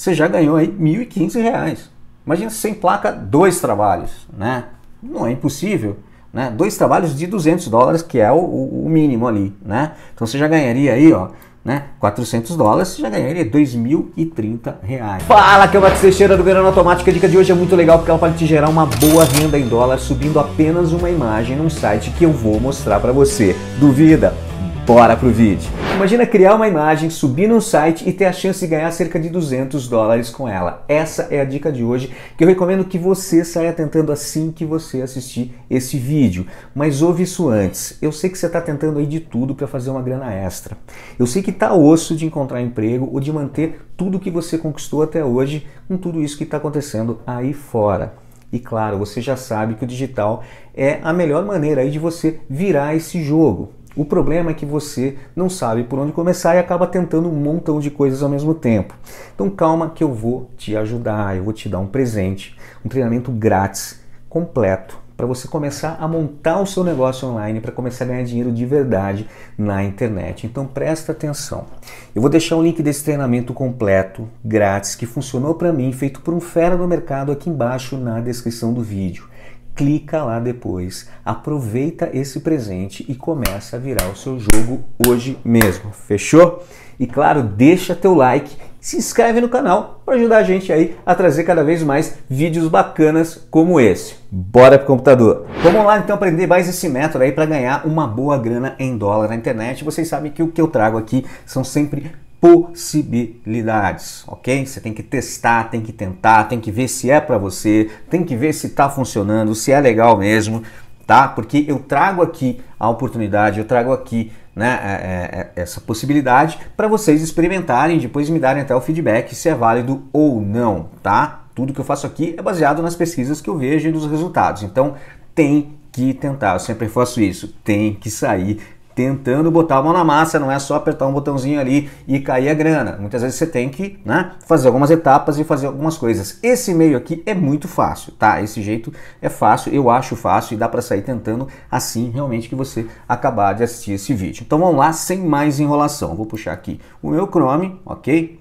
você já ganhou aí R$ reais. Imagina sem placa dois trabalhos, né? Não é impossível. Né? Dois trabalhos de 200 dólares, que é o, o, mínimo ali, né? Então você já ganharia aí, ó, né? 400 dólares, você já ganharia 2.030 reais. Fala, que é o Max Teixeira do Verão Automática. A dica de hoje é muito legal porque ela pode te gerar uma boa renda em dólar subindo apenas uma imagem num site que eu vou mostrar para você. Duvida? Bora pro vídeo. Imagina criar uma imagem, subir num site e ter a chance de ganhar cerca de 200 dólares com ela. Essa é a dica de hoje que eu recomendo que você saia tentando assim que você assistir esse vídeo. Mas ouve isso antes. Eu sei que você está tentando aí de tudo para fazer uma grana extra. Eu sei que tá osso de encontrar emprego ou de manter tudo que você conquistou até hoje com tudo isso que está acontecendo aí fora. E claro, você já sabe que o digital é a melhor maneira aí de você virar esse jogo. O problema é que você não sabe por onde começar e acaba tentando um montão de coisas ao mesmo tempo. Então calma que eu vou te ajudar, eu vou te dar um presente, um treinamento grátis, completo, para você começar a montar o seu negócio online, para começar a ganhar dinheiro de verdade na internet. Então presta atenção. Eu vou deixar o link desse treinamento completo, grátis, que funcionou para mim, feito por um fera do mercado aqui embaixo na descrição do vídeo clica lá depois, aproveita esse presente e começa a virar o seu jogo hoje mesmo. Fechou? E claro, deixa teu like, se inscreve no canal para ajudar a gente aí a trazer cada vez mais vídeos bacanas como esse. Bora pro computador. Vamos lá então aprender mais esse método aí para ganhar uma boa grana em dólar na internet. Vocês sabem que o que eu trago aqui são sempre possibilidades, ok? Você tem que testar, tem que tentar, tem que ver se é para você, tem que ver se está funcionando, se é legal mesmo, tá? Porque eu trago aqui a oportunidade, eu trago aqui né, é, é, é essa possibilidade para vocês experimentarem, depois me darem até o feedback se é válido ou não, tá? Tudo que eu faço aqui é baseado nas pesquisas que eu vejo e dos resultados, então tem que tentar, eu sempre faço isso, tem que sair tentando botar a mão na massa, não é só apertar um botãozinho ali e cair a grana. Muitas vezes você tem que né, fazer algumas etapas e fazer algumas coisas. Esse meio aqui é muito fácil, tá? Esse jeito é fácil, eu acho fácil e dá para sair tentando assim realmente que você acabar de assistir esse vídeo. Então vamos lá, sem mais enrolação. Vou puxar aqui o meu Chrome, ok?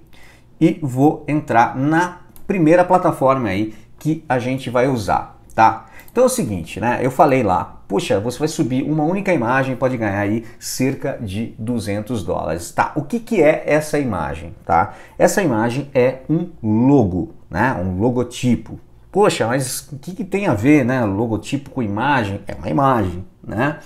E vou entrar na primeira plataforma aí que a gente vai usar, tá? Então é o seguinte, né? Eu falei lá Poxa, você vai subir uma única imagem pode ganhar aí cerca de 200 dólares, tá? O que, que é essa imagem, tá? Essa imagem é um logo, né? Um logotipo. Poxa, mas o que, que tem a ver, né? Logotipo com imagem? É uma imagem, né?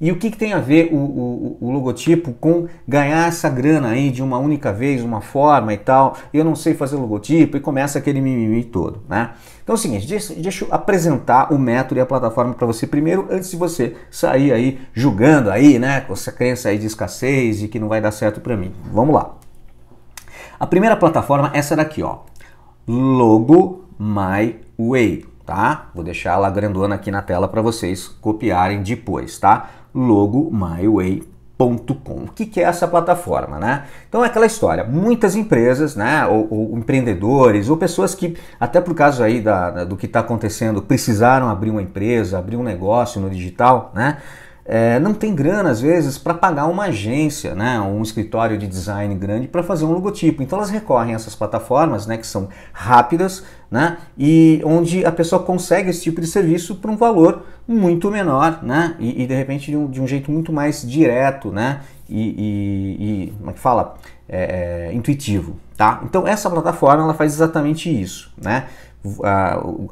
E o que, que tem a ver o, o, o, logotipo com ganhar essa grana aí de uma única vez, uma forma e tal? Eu não sei fazer logotipo e começa aquele mimimi todo, né? Então é o seguinte, deixa, deixa eu apresentar o método e a plataforma para você primeiro, antes de você sair aí julgando aí, né? Com essa crença aí de escassez e que não vai dar certo para mim. Vamos lá. A primeira plataforma é essa daqui, ó. Logo My Way, tá? Vou deixar ela grandona aqui na tela para vocês copiarem depois, tá? logomyway.com. O que, é essa plataforma, né? Então é aquela história, muitas empresas, né, ou, ou empreendedores, ou pessoas que, até por causa aí da, da do que está acontecendo, precisaram abrir uma empresa, abrir um negócio no digital, né? é, não tem grana às vezes para pagar uma agência, né, um escritório de design grande para fazer um logotipo. Então elas recorrem a essas plataformas, né, que são rápidas, né, e onde a pessoa consegue esse tipo de serviço por um valor muito menor, né, e, e de repente de um, de um, jeito muito mais direto, né, e, e, e como é que fala, é, é, intuitivo, tá? Então essa plataforma ela faz exatamente isso, né?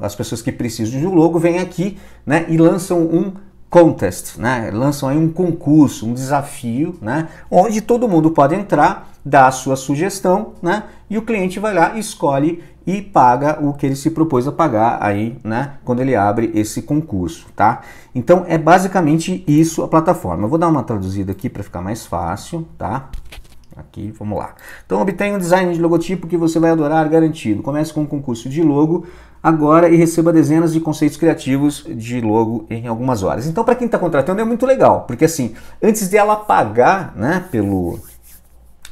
As pessoas que precisam de um logo vêm aqui, né, e lançam um contest, né? lançam aí um concurso, um desafio, né? onde todo mundo pode entrar, dar a sua sugestão, né? e o cliente vai lá, escolhe e paga o que ele se propôs a pagar aí, né, quando ele abre esse concurso, tá? Então é basicamente isso a plataforma. Eu vou dar uma traduzida aqui para ficar mais fácil, tá? Aqui, vamos lá. Então obtenha um design de logotipo que você vai adorar, garantido. Comece com um concurso de logo agora e receba dezenas de conceitos criativos de logo em algumas horas. Então, para quem está contratando, é muito legal, porque assim, antes dela pagar né, pelo,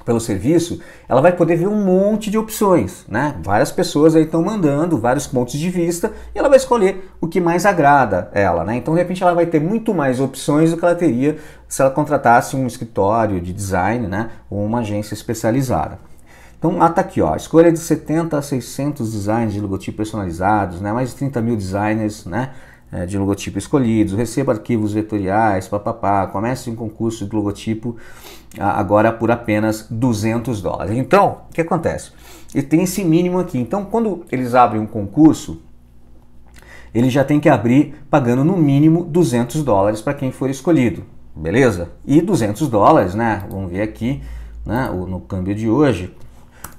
pelo serviço, ela vai poder ver um monte de opções, né? Várias pessoas aí estão mandando vários pontos de vista e ela vai escolher o que mais agrada ela, né? Então, de repente, ela vai ter muito mais opções do que ela teria se ela contratasse um escritório de design, né? Ou uma agência especializada. Então, está ah, aqui, ó, escolha de 70 a 600 designs de logotipo personalizados, né? mais de 30 mil designers né? É, de logotipo escolhidos, receba arquivos vetoriais, papapá, comece um concurso de logotipo ah, agora por apenas 200 dólares. Então, o que acontece? Ele tem esse mínimo aqui. Então, quando eles abrem um concurso, ele já tem que abrir pagando no mínimo 200 dólares para quem for escolhido, beleza? E 200 dólares, né? Vamos ver aqui, né? No câmbio de hoje,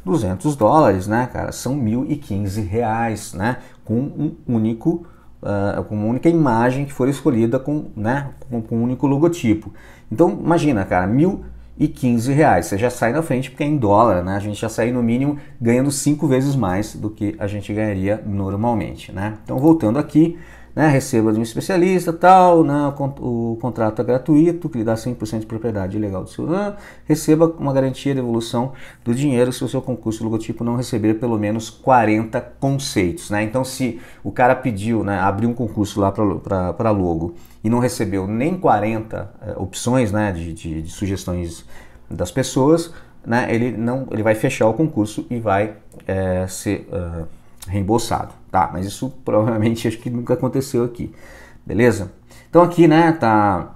200 dólares, né, cara, são 1.015 reais, né, com um único, uh, com uma única imagem que for escolhida com, né, com, com um único logotipo. Então, imagina, cara, 1.015 reais, você já sai na frente porque é em dólar, né, a gente já sai no mínimo ganhando cinco vezes mais do que a gente ganharia normalmente, né. Então, voltando aqui, né, receba de um especialista, tal, né, o, contrato é gratuito, que lhe dá 100% de propriedade legal do seu RAM, receba uma garantia de evolução do dinheiro se o seu concurso logotipo não receber pelo menos 40 conceitos. Né? Então, se o cara pediu, né, abriu um concurso lá para logo e não recebeu nem 40 é, eh, opções né, de, de, de sugestões das pessoas, né, ele, não, ele vai fechar o concurso e vai é, ser. Uh, reembolsado, tá? Mas isso provavelmente acho que nunca aconteceu aqui, beleza? Então aqui, né, tá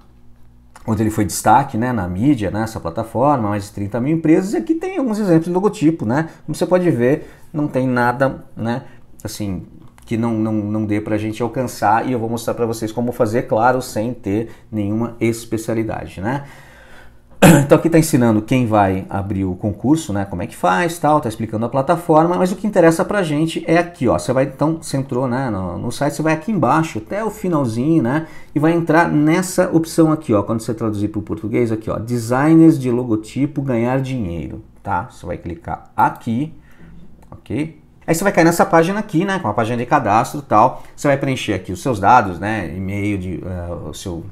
onde ele foi destaque né, na mídia, né, plataforma, mais de 30 mil empresas, e aqui tem alguns exemplos de logotipo, né? Como você pode ver, não tem nada, né, assim, que não, não, não dê para a gente alcançar, e eu vou mostrar para vocês como fazer, claro, sem ter nenhuma especialidade, né? Então aqui está ensinando quem vai abrir o concurso, né? Como é que faz, tal, está explicando a plataforma, mas o que interessa a gente é aqui, ó. Você vai então, você entrou, né, no, no, site, você vai aqui embaixo até o finalzinho, né? E vai entrar nessa opção aqui, ó. Quando você traduzir para o português aqui, ó, designers de logotipo ganhar dinheiro, tá? Você vai clicar aqui, ok? Aí você vai cair nessa página aqui, né, com a página de cadastro, tal. Você vai preencher aqui os seus dados, né, e-mail de uh, o seu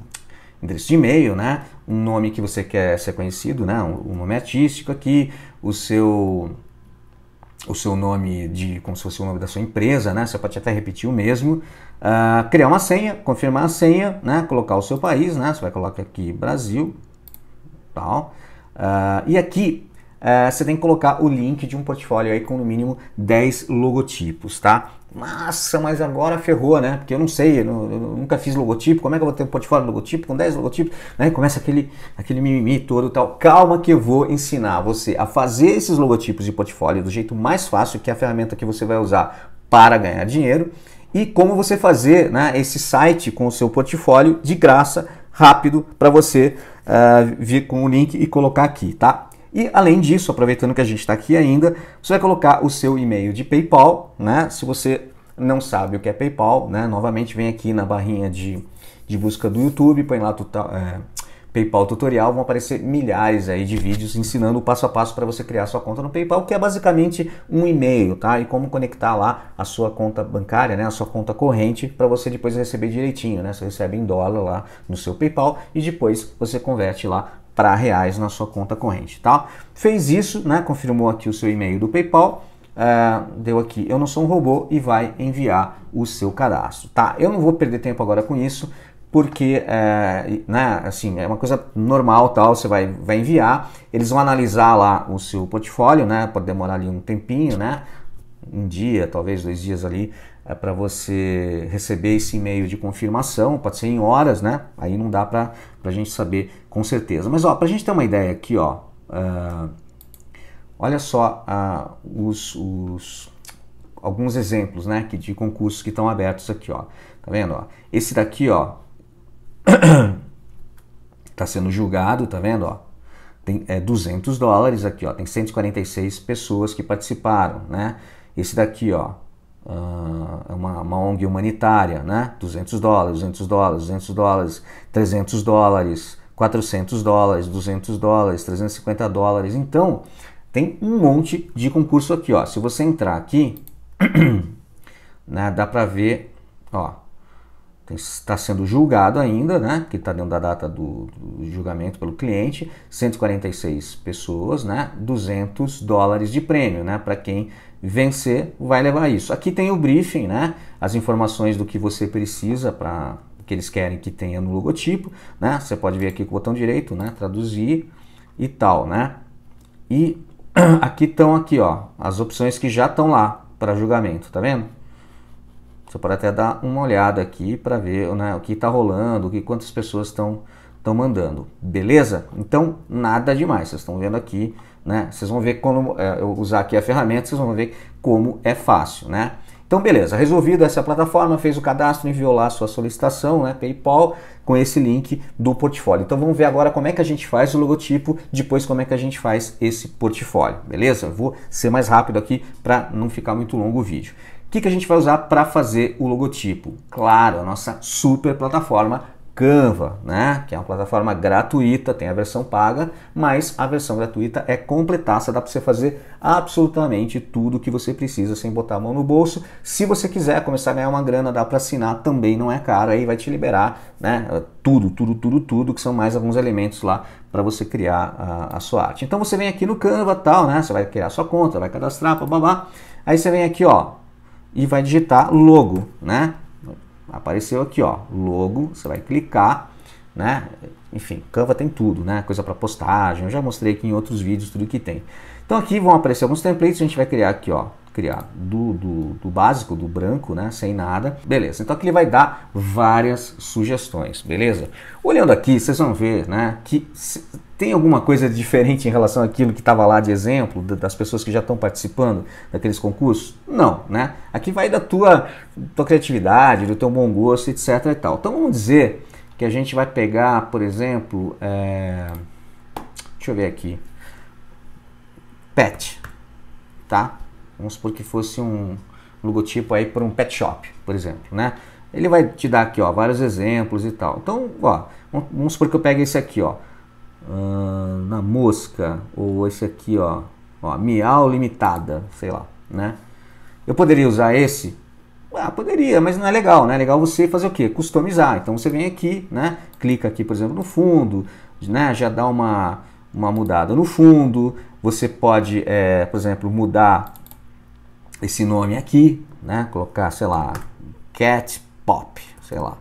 endereço de e-mail, né? Um nome que você quer ser conhecido, né? Um, nome artístico aqui, o seu o seu nome de como se fosse o nome da sua empresa, né? Você pode até repetir o mesmo. Uh, criar uma senha, confirmar a senha, né? Colocar o seu país, né? Você vai colocar aqui Brasil, tal. Uh, e aqui é, você tem que colocar o link de um portfólio aí com no mínimo 10 logotipos, tá? Nossa, mas agora ferrou, né? Porque eu não sei, eu, não, eu nunca fiz logotipo, como é que eu vou ter um portfólio logotipo com 10 logotipos? Né? Começa aquele, aquele mimimi todo e tal. Calma que eu vou ensinar você a fazer esses logotipos de portfólio do jeito mais fácil, que é a ferramenta que você vai usar para ganhar dinheiro, e como você fazer né, esse site com o seu portfólio de graça, rápido, para você uh, vir com o link e colocar aqui, tá? E além disso, aproveitando que a gente está aqui ainda, você vai colocar o seu e-mail de PayPal, né? Se você não sabe o que é PayPal, né? Novamente vem aqui na barrinha de, de busca do YouTube, põe lá tuta, é, PayPal tutorial, vão aparecer milhares aí de vídeos ensinando o passo a passo para você criar sua conta no PayPal, que é basicamente um e-mail, tá? E como conectar lá a sua conta bancária, né? A sua conta corrente para você depois receber direitinho, né? Você recebe em dólar lá no seu PayPal e depois você converte lá para reais na sua conta corrente, tá? Fez isso, né? Confirmou aqui o seu e-mail do PayPal, uh, deu aqui, eu não sou um robô e vai enviar o seu cadastro, tá? Eu não vou perder tempo agora com isso, porque, é, né? Assim, é uma coisa normal, tal. Você vai, vai enviar, eles vão analisar lá o seu portfólio, né? Pode demorar ali um tempinho, né? Um dia, talvez dois dias ali, é para você receber esse e-mail de confirmação, pode ser em horas, né? Aí não dá para a gente saber com certeza. Mas ó, para a gente ter uma ideia aqui, ó, uh, olha só uh, os, os, alguns exemplos, né, que de concursos que estão abertos aqui, ó. Tá vendo? Ó? Esse daqui, ó, tá sendo julgado, tá vendo? Ó, tem é, 200 dólares aqui, ó. Tem 146 pessoas que participaram, né? Esse daqui, ó, uh, uma, uma ONG humanitária, né? 200 dólares, 200 dólares, 200 dólares, 300 dólares, 400 dólares, 200 dólares, 350 dólares. Então, tem um monte de concurso aqui, ó. Se você entrar aqui, né, dá para ver, ó, está sendo julgado ainda, né, que está dentro da data do, do, julgamento pelo cliente, 146 pessoas, né, 200 dólares de prêmio, né, para quem vencer vai levar isso. Aqui tem o briefing, né, as informações do que você precisa para que eles querem que tenha no logotipo, né, você pode vir aqui com o botão direito, né, traduzir e tal, né, e aqui estão aqui, ó, as opções que já estão lá para julgamento, tá vendo? Você pode até dar uma olhada aqui para ver né, o que está rolando, o que quantas pessoas estão estão mandando, beleza? Então nada demais. Vocês estão vendo aqui, né? Vocês vão ver como é, eu usar aqui a ferramenta, vocês vão ver como é fácil, né? Então beleza, resolvido essa é plataforma, fez o cadastro, enviou lá a sua solicitação, né, PayPal, com esse link do portfólio. Então vamos ver agora como é que a gente faz o logotipo, depois como é que a gente faz esse portfólio, beleza? vou ser mais rápido aqui para não ficar muito longo o vídeo. O que, que a gente vai usar para fazer o logotipo? Claro, a nossa super plataforma Canva, né? que é uma plataforma gratuita, tem a versão paga, mas a versão gratuita é completaça, dá para você fazer absolutamente tudo o que você precisa sem botar a mão no bolso. Se você quiser começar a ganhar uma grana, dá para assinar também, não é caro, aí vai te liberar né? tudo, tudo, tudo, tudo, que são mais alguns elementos lá para você criar a, a, sua arte. Então você vem aqui no Canva tal, né? você vai criar sua conta, vai cadastrar, babá. Aí você vem aqui, ó, e vai digitar logo, né? Apareceu aqui, ó, logo, você vai clicar, né? Enfim, Canva tem tudo, né? Coisa para postagem, eu já mostrei aqui em outros vídeos tudo que tem. Então aqui vão aparecer alguns templates, a gente vai criar aqui, ó, criar do, do, do, básico, do branco, né? Sem nada. Beleza. Então aqui ele vai dar várias sugestões, beleza? Olhando aqui, vocês vão ver, né? Que tem alguma coisa diferente em relação àquilo que estava lá de exemplo, das pessoas que já estão participando daqueles concursos? Não, né? Aqui vai da tua, tua criatividade, do teu bom gosto, etc e tal. Então vamos dizer que a gente vai pegar, por exemplo, é... deixa eu ver aqui, pet, tá? Vamos supor que fosse um logotipo aí para um pet shop, por exemplo, né? Ele vai te dar aqui, ó, vários exemplos e tal. Então, ó, vamos supor que eu pegue esse aqui, ó, na mosca, ou esse aqui, ó, ó, miau limitada, sei lá, né? Eu poderia usar esse? Ah, poderia, mas não é legal, né? É legal você fazer o quê? Customizar. Então você vem aqui, né? Clica aqui, por exemplo, no fundo, né? Já dá uma, uma mudada no fundo. Você pode, é, por exemplo, mudar esse nome aqui, né? Colocar, sei lá, cat pop, sei lá.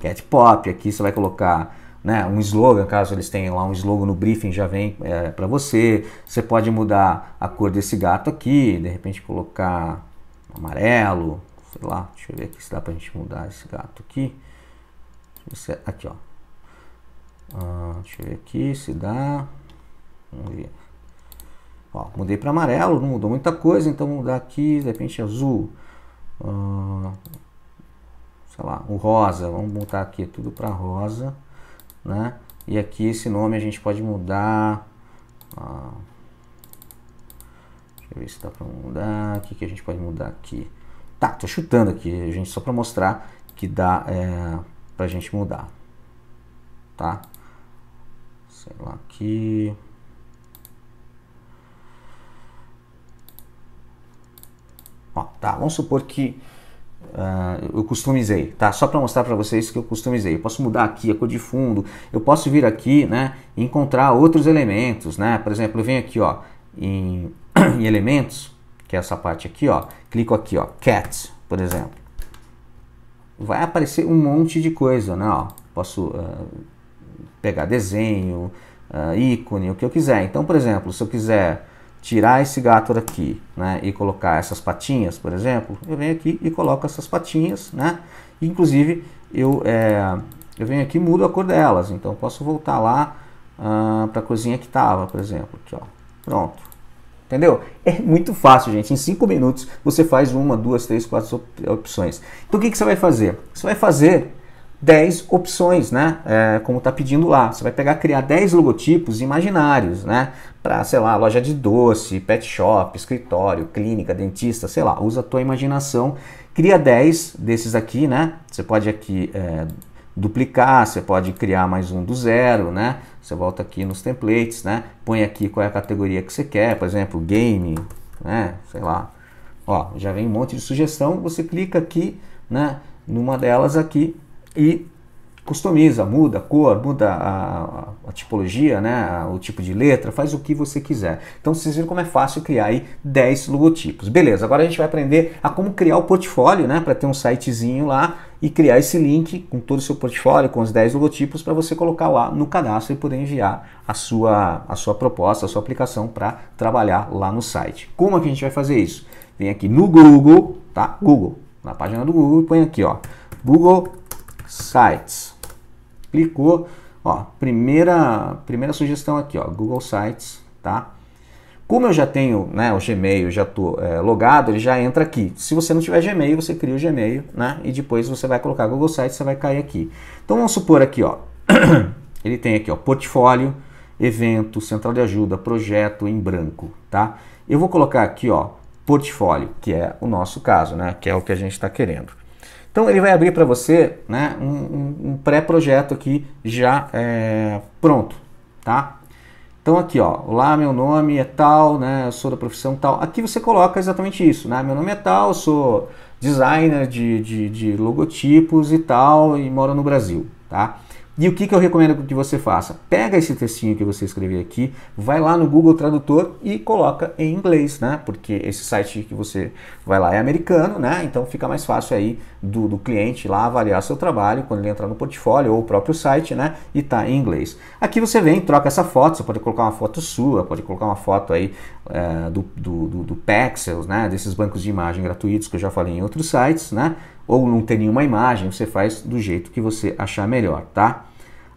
Cat pop, aqui você vai colocar né, um slogan, caso eles tenham lá um slogan no briefing, já vem é, para você. Você pode mudar a cor desse gato aqui, de repente colocar amarelo, sei lá, deixa eu ver aqui se dá para a gente mudar esse gato aqui. Aqui, ó. Ah, deixa eu ver aqui se dá. Vamos ver. Ó, mudei para amarelo, não mudou muita coisa, então vou mudar aqui, de repente azul. Uh, sei lá, o rosa, vamos botar aqui é tudo para rosa, né? E aqui esse nome a gente pode mudar. Uh, deixa eu ver se dá para mudar. O que, que a gente pode mudar aqui? Tá, tô chutando aqui, gente, só para mostrar que dá é, para a gente mudar, tá? Sei lá, aqui... Ó, tá, vamos supor que uh, eu customizei, tá? Só para mostrar para vocês que eu customizei. Eu posso mudar aqui a cor de fundo, eu posso vir aqui, né, e encontrar outros elementos, né? Por exemplo, eu venho aqui, ó, em, em elementos, que é essa parte aqui, ó. Clico aqui, ó, cat, por exemplo. Vai aparecer um monte de coisa, né, ó. Posso uh, pegar desenho, uh, ícone, o que eu quiser. Então, por exemplo, se eu quiser tirar esse gato daqui né, e colocar essas patinhas, por exemplo, eu venho aqui e coloco essas patinhas, né? Inclusive, eu, é, eu venho aqui e mudo a cor delas. Então, posso voltar lá ah, para a cozinha que estava, por exemplo. Aqui, ó. Pronto. Entendeu? É muito fácil, gente. Em cinco minutos, você faz uma, duas, três, quatro opções. Então, o que, que você vai fazer? Você vai fazer 10 opções, né? É, como está pedindo lá. Você vai pegar, criar 10 logotipos imaginários, né? para, sei lá, loja de doce, pet shop, escritório, clínica, dentista, sei lá, usa a tua imaginação, cria 10 desses aqui, né? Você pode aqui é, duplicar, você pode criar mais um do zero, né? Você volta aqui nos templates, né? Põe aqui qual é a categoria que você quer, por exemplo, game, né? Sei lá. Ó, já vem um monte de sugestão, você clica aqui, né? Numa delas aqui e customiza, muda a cor, muda a, a tipologia, né, o tipo de letra, faz o que você quiser. Então vocês viram como é fácil criar aí 10 logotipos. Beleza, agora a gente vai aprender a como criar o portfólio, né, para ter um sitezinho lá e criar esse link com todo o seu portfólio, com os 10 logotipos para você colocar lá no cadastro e poder enviar a sua, a sua proposta, a sua aplicação para trabalhar lá no site. Como é que a gente vai fazer isso? Vem aqui no Google, tá? Google, na página do Google e põe aqui, ó, Google Sites. Clicou, ó, primeira, primeira sugestão aqui, ó, Google Sites, tá? Como eu já tenho né, o Gmail, já estou é, logado, ele já entra aqui. Se você não tiver Gmail, você cria o Gmail, né? E depois você vai colocar Google Sites, você vai cair aqui. Então vamos supor aqui, ó. Ele tem aqui, ó, portfólio, evento, central de ajuda, projeto em branco, tá? Eu vou colocar aqui, ó, portfólio, que é o nosso caso, né? Que é o que a gente está querendo. Então ele vai abrir para você né, um, um, pré-projeto aqui já é, pronto, tá? Então aqui, ó, lá meu nome é tal, né, eu sou da profissão tal. Aqui você coloca exatamente isso, né? Meu nome é tal, eu sou designer de, de, de logotipos e tal e moro no Brasil, tá? E o que, que eu recomendo que você faça? Pega esse textinho que você escreveu aqui, vai lá no Google Tradutor e coloca em inglês, né? Porque esse site que você vai lá é americano, né? Então fica mais fácil aí do, do cliente lá avaliar seu trabalho quando ele entrar no portfólio ou o próprio site, né? E tá em inglês. Aqui você vem, troca essa foto, você pode colocar uma foto sua, pode colocar uma foto aí é, do, do, do, do Pexels, né? Desses bancos de imagem gratuitos que eu já falei em outros sites, né? ou não ter nenhuma imagem, você faz do jeito que você achar melhor, tá?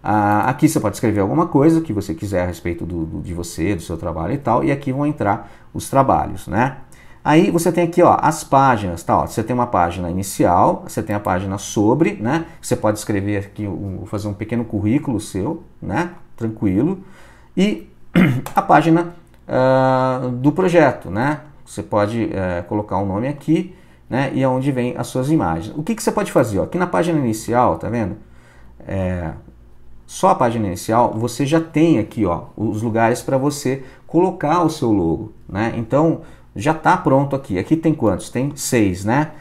Ah, aqui você pode escrever alguma coisa que você quiser a respeito do, do, de você, do seu trabalho e tal, e aqui vão entrar os trabalhos, né? Aí você tem aqui ó, as páginas, tá? Ó, você tem uma página inicial, você tem a página sobre, né? Você pode escrever aqui, fazer um pequeno currículo seu, né? Tranquilo. E a página uh, do projeto, né? Você pode uh, colocar o um nome aqui né? E é vem as suas imagens. O que, que você pode fazer? Ó, aqui na página inicial, tá vendo? É, só a página inicial, você já tem aqui ó, os lugares para você colocar o seu logo. Né? Então já está pronto aqui. Aqui tem quantos? Tem seis, né?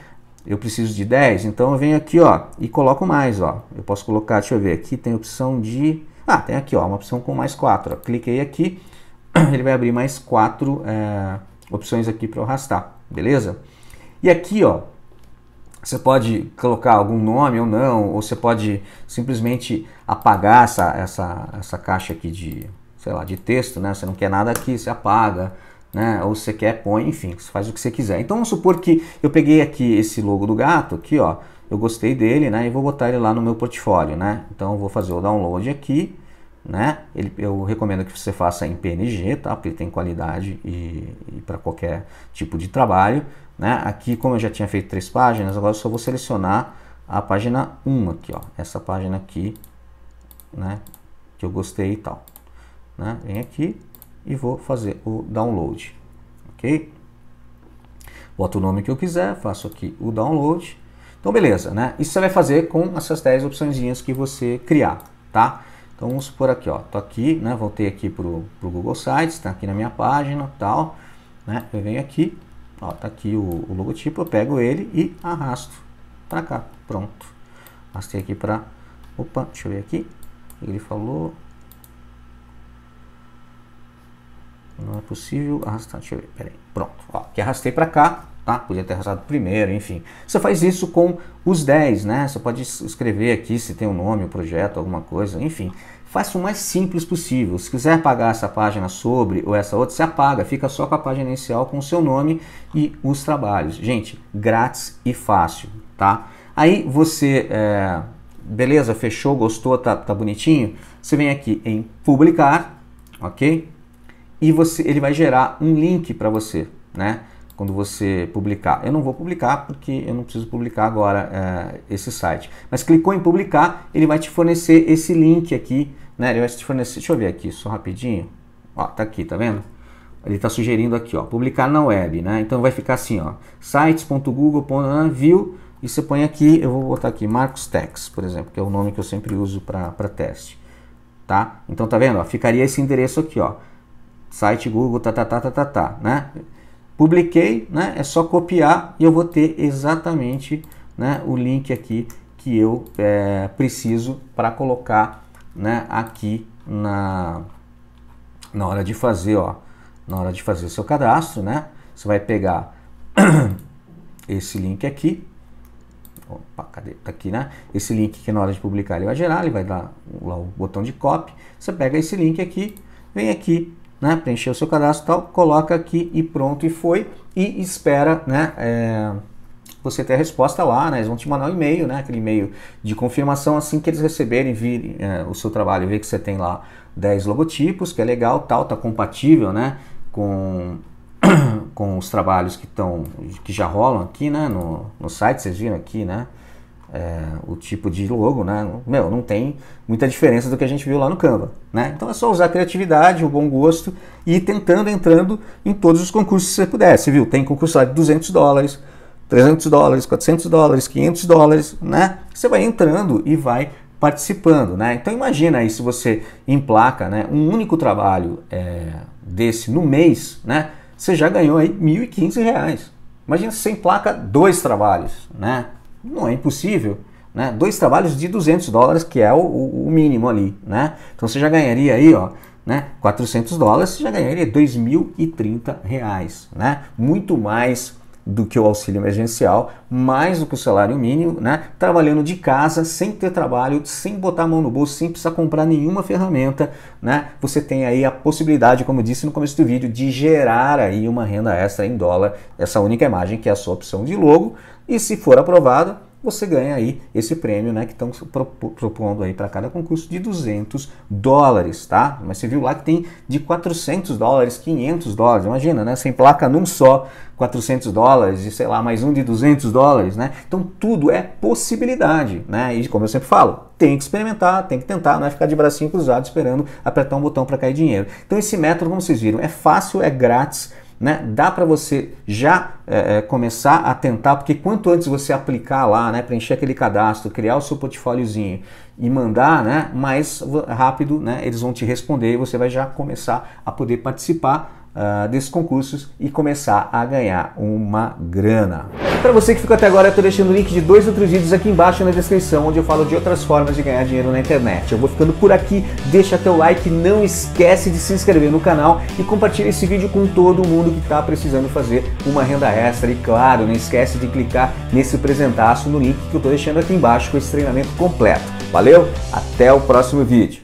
Eu preciso de 10, então eu venho aqui ó, e coloco mais. Ó. Eu posso colocar, deixa eu ver, aqui tem opção de. Ah, tem aqui ó, uma opção com mais 4. Cliquei aqui, ele vai abrir mais quatro é, opções aqui para eu arrastar, beleza? E aqui, ó, você pode colocar algum nome ou não, ou você pode simplesmente apagar essa, essa, essa caixa aqui de, sei lá, de texto, né? Você não quer nada aqui, você apaga, né? Ou você quer, põe, enfim, você faz o que você quiser. Então vamos supor que eu peguei aqui esse logo do gato, aqui, ó, eu gostei dele, né? E vou botar ele lá no meu portfólio, né? Então eu vou fazer o download aqui, né? Ele, eu recomendo que você faça em PNG, tá? Porque ele tem qualidade e, e para qualquer tipo de trabalho, né? Aqui, como eu já tinha feito três páginas, agora eu só vou selecionar a página 1 aqui, ó. Essa página aqui, né? Que eu gostei e tal, né? Vem aqui e vou fazer o download, ok? Boto o nome que eu quiser, faço aqui o download. Então, beleza, né? Isso você vai fazer com essas 10 opções que você criar, Tá? Então vamos supor aqui, ó, tô aqui, né, voltei aqui pro, pro Google Sites, está aqui na minha página, tal, né, eu venho aqui, ó, tá aqui o, o logotipo, eu pego ele e arrasto para cá, pronto. Arrastei aqui para, opa, deixa eu ver aqui, ele falou, não é possível arrastar, deixa eu ver, peraí, pronto, ó, que arrastei para cá, tá? Podia ter arrastado primeiro, enfim. Você faz isso com os 10, né? Você pode escrever aqui se tem um nome, um projeto, alguma coisa, enfim. Faça o mais simples possível. Se quiser apagar essa página sobre ou essa outra, você apaga, fica só com a página inicial com o seu nome e os trabalhos. Gente, grátis e fácil, tá? Aí você, é... beleza, fechou, gostou, tá, tá bonitinho? Você vem aqui em publicar, ok? E você, ele vai gerar um link para você, né? quando você publicar. Eu não vou publicar porque eu não preciso publicar agora é, esse site. Mas clicou em publicar, ele vai te fornecer esse link aqui, né? Ele vai te fornecer. Deixa eu ver aqui, só rapidinho. Ó, tá aqui, tá vendo? Ele está sugerindo aqui, ó, publicar na web, né? Então vai ficar assim, ó, sites.google.view e você põe aqui, eu vou botar aqui Marcos Tex, por exemplo, que é o nome que eu sempre uso para teste, tá? Então tá vendo? Ó, ficaria esse endereço aqui, ó, site Google, tá, tá, tá, tá, tá, tá né? Publiquei, né? É só copiar e eu vou ter exatamente né, o link aqui que eu é, preciso para colocar né, aqui na, na hora de fazer, ó, na hora de fazer seu cadastro, né? Você vai pegar esse link aqui, opa, cadê? Tá aqui, né? Esse link que na hora de publicar ele vai gerar, ele vai dar lá o botão de copy. Você pega esse link aqui, vem aqui né, preencher o seu cadastro tal, coloca aqui e pronto e foi e espera, né, é, você ter a resposta lá, né, eles vão te mandar um e-mail, né, aquele e-mail de confirmação assim que eles receberem vir, é, o seu trabalho, e ver que você tem lá 10 logotipos, que é legal, tal, tá compatível, né, com com os trabalhos que estão que já rolam aqui, né, no, no site, vocês viram aqui, né, é, o tipo de logo, né? Meu, não tem muita diferença do que a gente viu lá no Canva, né? Então é só usar a criatividade, o bom gosto e ir tentando, entrando em todos os concursos que você puder. Você viu, tem concurso lá de 200 dólares, 300 dólares, 400 dólares, 500 dólares, né? Você vai entrando e vai participando, né? Então imagina aí se você emplaca né, um único trabalho é, desse no mês, né? Você já ganhou aí 1.015 reais. Imagina se você emplaca dois trabalhos, né? Não é impossível. Né? Dois trabalhos de 200 dólares, que é o, o mínimo ali. Né? Então você já ganharia aí, ó, né? 400 dólares, você já ganharia 2.030 reais. Né? Muito mais do que o auxílio emergencial, mais do que o salário mínimo, né? Trabalhando de casa, sem ter trabalho, sem botar a mão no bolso, sem precisar comprar nenhuma ferramenta, né? Você tem aí a possibilidade, como eu disse no começo do vídeo, de gerar aí uma renda extra em dólar, essa única imagem que é a sua opção de logo. E se for aprovado, você ganha aí esse prêmio, né, que estão propondo aí para cada concurso de 200 dólares, tá? Mas você viu lá que tem de 400 dólares, 500 dólares, imagina, né, sem placa num só, 400 dólares e sei lá, mais um de 200 dólares, né? Então tudo é possibilidade, né? E como eu sempre falo, tem que experimentar, tem que tentar, não é ficar de bracinho cruzado esperando apertar um botão para cair dinheiro. Então esse método, como vocês viram, é fácil, é grátis, né, dá para você já é, é, começar a tentar, porque quanto antes você aplicar lá, né, preencher aquele cadastro, criar o seu portfóliozinho e mandar, né, mais rápido né, eles vão te responder e você vai já começar a poder participar uh, desses concursos e começar a ganhar uma grana. Para você que ficou até agora, eu estou deixando o link de dois outros vídeos aqui embaixo na descrição, onde eu falo de outras formas de ganhar dinheiro na internet. Eu vou ficando por aqui, deixa teu like, não esquece de se inscrever no canal e compartilha esse vídeo com todo mundo que está precisando fazer uma renda extra. E claro, não esquece de clicar nesse presentaço no link que eu estou deixando aqui embaixo com esse treinamento completo. Valeu, até o próximo vídeo.